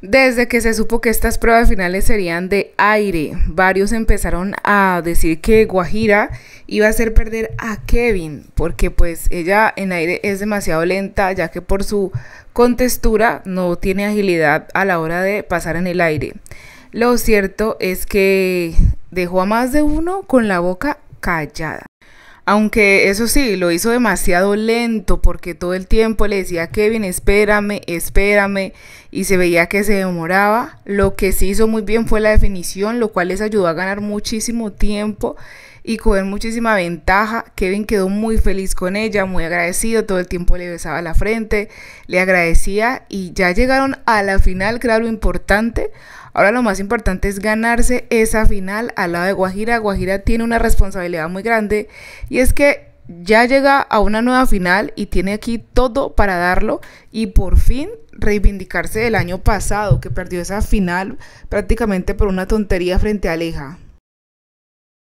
Desde que se supo que estas pruebas finales serían de aire, varios empezaron a decir que Guajira iba a hacer perder a Kevin, porque pues ella en aire es demasiado lenta, ya que por su contextura no tiene agilidad a la hora de pasar en el aire. Lo cierto es que dejó a más de uno con la boca callada. Aunque eso sí, lo hizo demasiado lento porque todo el tiempo le decía a Kevin, espérame, espérame, y se veía que se demoraba. Lo que sí hizo muy bien fue la definición, lo cual les ayudó a ganar muchísimo tiempo y con muchísima ventaja. Kevin quedó muy feliz con ella, muy agradecido, todo el tiempo le besaba la frente, le agradecía y ya llegaron a la final, claro lo importante. Ahora lo más importante es ganarse esa final al lado de Guajira. Guajira tiene una responsabilidad muy grande y es que ya llega a una nueva final y tiene aquí todo para darlo y por fin reivindicarse del año pasado que perdió esa final prácticamente por una tontería frente a Aleja.